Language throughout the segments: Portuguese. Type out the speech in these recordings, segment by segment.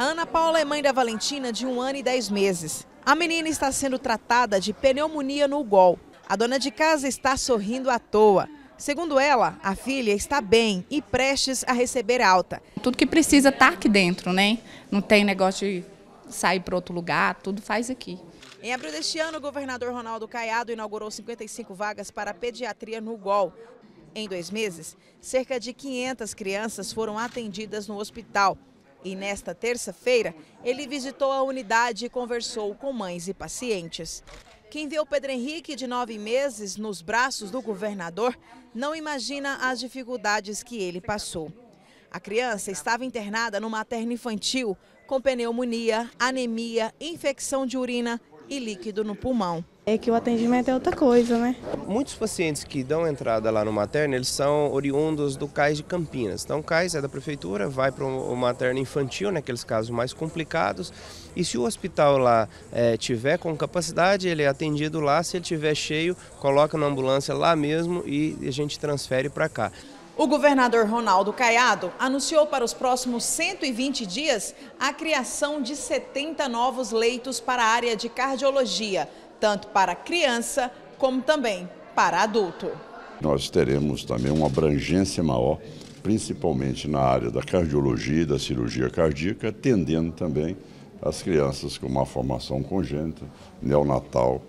A Ana Paula é mãe da Valentina de um ano e dez meses. A menina está sendo tratada de pneumonia no gol. A dona de casa está sorrindo à toa. Segundo ela, a filha está bem e prestes a receber alta. Tudo que precisa está aqui dentro, né? Não tem negócio de sair para outro lugar, tudo faz aqui. Em abril deste ano, o governador Ronaldo Caiado inaugurou 55 vagas para pediatria no UGOL. Em dois meses, cerca de 500 crianças foram atendidas no hospital. E nesta terça-feira, ele visitou a unidade e conversou com mães e pacientes. Quem vê o Pedro Henrique de nove meses nos braços do governador não imagina as dificuldades que ele passou. A criança estava internada no materno infantil com pneumonia, anemia, infecção de urina e líquido no pulmão. É que o atendimento é outra coisa, né? Muitos pacientes que dão entrada lá no materno, eles são oriundos do CAIS de Campinas. Então o CAIS é da prefeitura, vai para o materno infantil, naqueles né, casos mais complicados. E se o hospital lá é, tiver com capacidade, ele é atendido lá. Se ele tiver cheio, coloca na ambulância lá mesmo e a gente transfere para cá. O governador Ronaldo Caiado anunciou para os próximos 120 dias a criação de 70 novos leitos para a área de cardiologia, tanto para criança como também para adulto. Nós teremos também uma abrangência maior, principalmente na área da cardiologia e da cirurgia cardíaca, atendendo também as crianças com uma formação congênita, neonatal,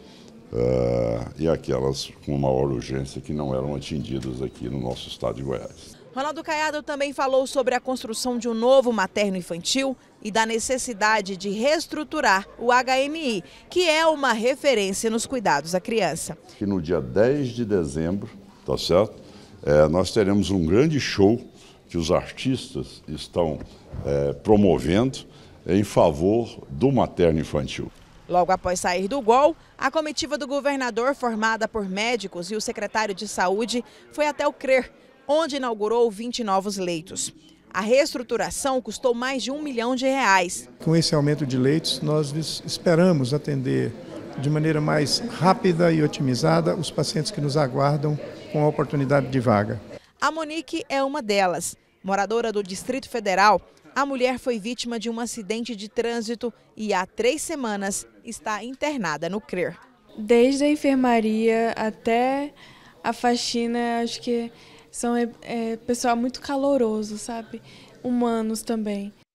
uh, e aquelas com maior urgência que não eram atendidas aqui no nosso estado de Goiás. Ronaldo Caiado também falou sobre a construção de um novo materno infantil e da necessidade de reestruturar o HMI, que é uma referência nos cuidados à criança. E no dia 10 de dezembro, tá certo? É, nós teremos um grande show que os artistas estão é, promovendo em favor do materno infantil. Logo após sair do gol, a comitiva do governador, formada por médicos e o secretário de saúde, foi até o CRER, onde inaugurou 20 novos leitos. A reestruturação custou mais de um milhão de reais. Com esse aumento de leitos, nós esperamos atender de maneira mais rápida e otimizada os pacientes que nos aguardam com a oportunidade de vaga. A Monique é uma delas. Moradora do Distrito Federal, a mulher foi vítima de um acidente de trânsito e há três semanas está internada no CRER. Desde a enfermaria até a faxina, acho que são é, é pessoal muito caloroso, sabe? Humanos também.